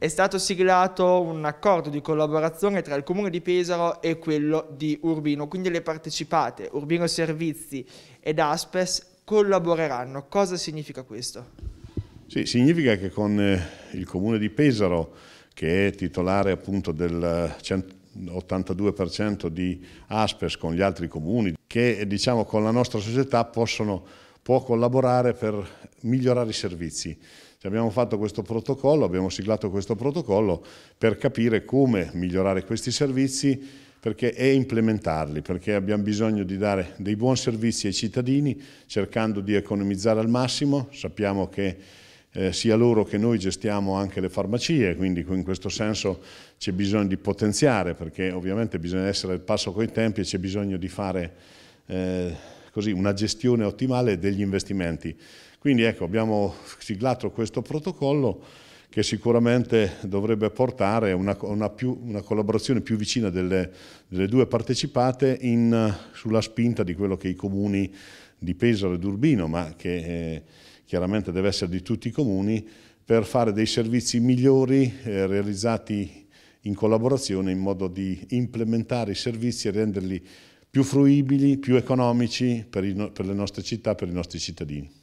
è stato siglato un accordo di collaborazione tra il Comune di Pesaro e quello di Urbino, quindi le partecipate Urbino Servizi ed Aspes collaboreranno. Cosa significa questo? Sì, significa che con eh, il Comune di Pesaro, che è titolare appunto del 82% di Aspes con gli altri comuni, che diciamo con la nostra società possono può collaborare per migliorare i servizi. Cioè abbiamo fatto questo protocollo, abbiamo siglato questo protocollo per capire come migliorare questi servizi perché, e implementarli, perché abbiamo bisogno di dare dei buoni servizi ai cittadini cercando di economizzare al massimo. Sappiamo che eh, sia loro che noi gestiamo anche le farmacie, quindi in questo senso c'è bisogno di potenziare, perché ovviamente bisogna essere al passo coi tempi e c'è bisogno di fare... Eh, così, una gestione ottimale degli investimenti. Quindi ecco, abbiamo siglato questo protocollo che sicuramente dovrebbe portare a una, una, una, collaborazione più vicina delle, delle due partecipate in, sulla spinta di quello che i comuni di Pesaro e d'Urbino, ma che eh, chiaramente deve essere di tutti i comuni, per fare dei servizi migliori eh, realizzati in collaborazione in modo di implementare i servizi e renderli più fruibili, più economici per, i, per le nostre città, per i nostri cittadini.